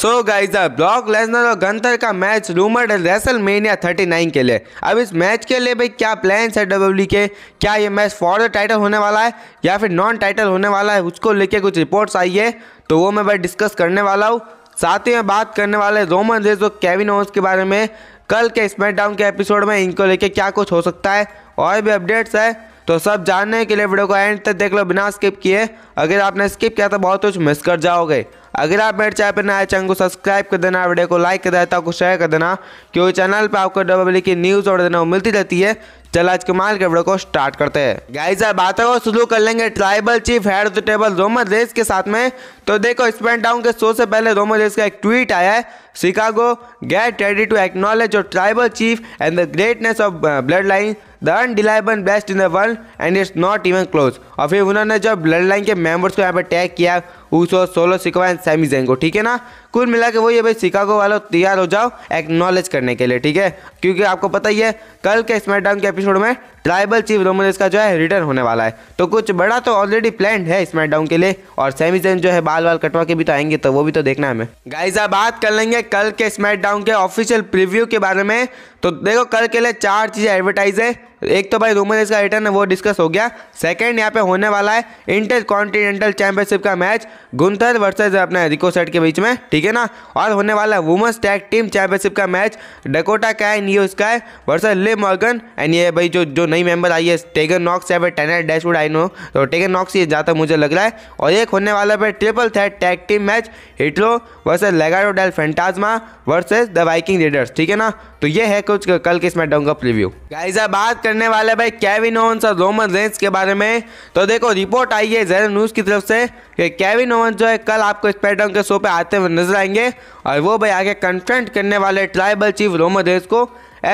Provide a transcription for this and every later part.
so guys block Lesnar और Gunther का match rumoured है रेसल मेनिया थर्टी नाइन के लिए अब इस मैच के लिए भाई क्या प्लान्स है डब्ल्यू e के क्या ये मैच फॉर द टाइटल होने वाला है या फिर नॉन टाइटल होने वाला है उसको लेके कुछ रिपोर्ट्स आई है तो वो मैं भाई डिस्कस करने वाला हूँ साथ ही में बात करने वाले रोमन रेज और केविन के बारे में कल के स्मैकडाउन के एपिसोड में इनको लेके क्या कुछ हो सकता है और भी अपडेट्स है तो सब जानने के लिए वीडियो को एंड तक देख लो बिना स्किप किए अगर आपने स्किप किया तो बहुत कुछ मिस कर जाओगे अगर आप मेरे चैनल पर नए चैनल को सब्सक्राइब कर देना वीडियो को लाइक कर देता तो को शेयर कर देना क्योंकि चैनल पर आपको डबल की न्यूज़ और देना मिलती रहती है चल आज माल के वीडियो को स्टार्ट करते हैं गाइस अब बातों को शुरू कर लेंगे tribal chief head of the table Roman Reigns के साथ में तो देखो स्पेन डाउन के शो से पहले रोमन रेस का एक ट्वीट आया है Chicago get ready to acknowledge your tribal chief and the greatness of bloodline the undeniable best in the world and it's not even close और फिर उन्होंने जो ब्लड लाइन के मेम्बर्स को यहाँ पर टैग किया उस और सोलो सिकवा एंड सैमी जेंगो ठीक है ना कुल मिला के वही है भाई शिकागो वालों तैयार हो जाओ एक्नॉलेज करने के लिए ठीक है क्योंकि आपको पता ही है कल के स्मैकडाउन के एपिसोड में ट्राइबल चीफ रोमन का जो है रिटर्न होने वाला है तो कुछ बड़ा तो ऑलरेडी प्लान है स्मैकडाउन के लिए और सेमीजन जो है बाल बाल कटवा के भी तो आएंगे तो वो भी तो देखना है हमें गाइज आप बात कर लेंगे कल के स्मैकडाउन के ऑफिशियल प्रिव्यू के बारे में तो देखो कल के लिए चार चीज़ें एडवर्टाइज है एक तो भाई रोमन रेस का रिटर्न है वो डिस्कस हो गया सेकेंड यहाँ पे होने वाला है इंटर कॉन्टिनेंटल चैंपियनशिप का मैच गुंथर वर्सेज अपने रिको सेट के बीच में ठीक है ना और होने वाला है वुमेंस टैग टीम चैंपियनशिप का मैच डकोटा का है ये उसका वर्सेज ले मॉर्गन एंड ये भाई जो जो नई मेंबर आई है टेगन नॉक्स या फिर टेनर डैशवुड आई नो तो टेगन नॉक्स ये ज़्यादा मुझे लग रहा है और एक होने वाला है triple threat tag team match Hit Row versus Legado del Fantasma versus the Viking Raiders ठीक है ना तो ये है कुछ कल के इस मैच का प्रिव्यू गाइजा बात करने वाले भाई कैविन ओवंस और रोमन रेंस के बारे में तो देखो रिपोर्ट आई है जैन न्यूज़ की तरफ से कि कैविन ओवंस जो है कल आपको स्पेडम के शो पे आते हुए नजर आएंगे और वो भाई आगे कन्फ्रंट करने वाले ट्राइबल चीफ रोमन रेंस को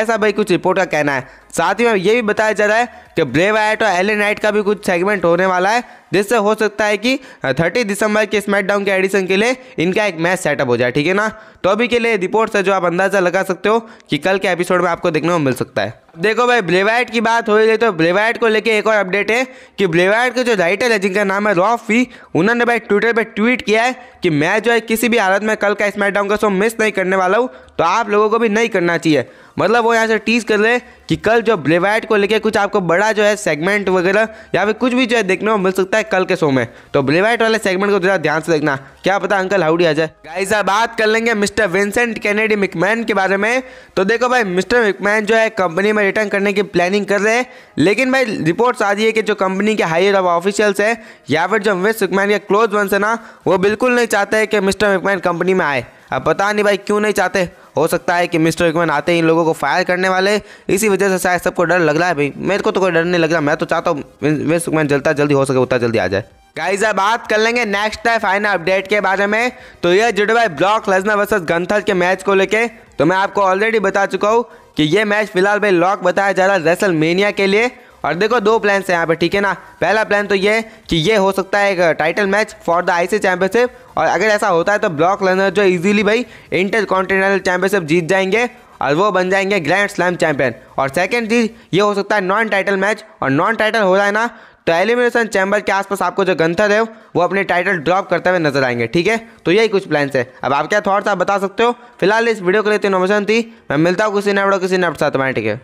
ऐसा भाई कुछ रिपोर्ट का कहना है साथ ही में ये भी बताया जा रहा है कि ब्रेव आइट और एले नाइट का भी कुछ सेगमेंट होने वाला है जिससे हो सकता है कि 30 दिसंबर के स्मैकडाउन के एडिशन के लिए इनका एक मैच सेटअप हो जाए ठीक है ना तो अभी के लिए रिपोर्ट से जो आप अंदाजा लगा सकते हो कि कल के एपिसोड में आपको देखने को मिल सकता है देखो भाई ब्लेवाइट की बात हो रही तो ब्लेवाइट को लेके एक और अपडेट है कि ब्लेवाइट के जो राइटर है जिनका नाम है रॉफी उन्होंने भाई ट्विटर पर ट्वीट किया है कि मैं जो है किसी भी हालत में कल का स्मैकडाउन का शो मिस नहीं करने वाला हूँ तो आप लोगों को भी नहीं करना चाहिए मतलब वो यहाँ से टीज कर रहे कि कल जो ब्लेवाइट को लेके कुछ आपको बड़ा जो है सेगमेंट वगैरह या फिर कुछ भी जो है देखने को मिल सकता है कल के शो में तो ब्लेवाइट वाले सेगमेंट को जरा ध्यान से देखना क्या पता अंकल हाउडी आ जाए गाइस अब बात कर लेंगे मिस्टर विंसेंट कैनेडी मिकमैन के बारे में तो देखो भाई मिस्टर मिकमैन जो है कंपनी में रिटर्न करने की प्लानिंग कर रहे हैं लेकिन भाई रिपोर्ट्स आ रही है कि जो कंपनी के हायर अब ऑफिशियल्स है या फिर जो मिस मिकमैन के क्लोज वंस है ना वो बिल्कुल नहीं चाहते कि मिस्टर मिकमैन कंपनी में आए अब पता नहीं भाई क्यों नहीं चाहते हो सकता है कि मिस्टर एकमैन आते इन लोगों को फायर करने वाले इसी वजह से शायद सबको डर लग रहा है भाई मेरे को तो कोई डर नहीं लग रहा मैं तो चाहता हूँ मिस्टर एकमैन जलता जल्दी हो सके उतना जल्दी आ जाए गाइज अब बात कर लेंगे नेक्स्ट है फाइनल अपडेट के बारे में तो यह जुड़े हुआ ब्लॉक लजना वर्सेस गंथल के मैच को लेके तो मैं आपको ऑलरेडी बता चुका हूँ कि ये मैच फिलहाल भाई लॉक बताया जा रहा है रेसल के लिए और देखो दो प्लान्स हैं यहाँ पे ठीक है ना पहला प्लान तो ये कि ये हो सकता है एक title match for the IC championship और अगर ऐसा होता है तो ब्लॉक लर्नर जो इजीली भाई इंटर कॉन्टिनेंटल चैंपियनशिप जीत जाएंगे और वो बन जाएंगे ग्रैंड स्लैम चैंपियन और सेकेंड चीज़ ये हो सकता है नॉन टाइटल मैच और नॉन टाइटल हो रहा है ना तो एलिमिनेशन चैम्बर के आसपास आपको जो गंथर है वो अपने टाइटल ड्रॉप करते हुए नजर आएंगे ठीक है तो यही कुछ प्लान्स है अब आप क्या थॉट्स आप बता सकते हो फिलहाल इस वीडियो के लिए इन्फॉर्मेशन थी मैं मिलता हूँ किसी ने किसी नए साथ ठीक है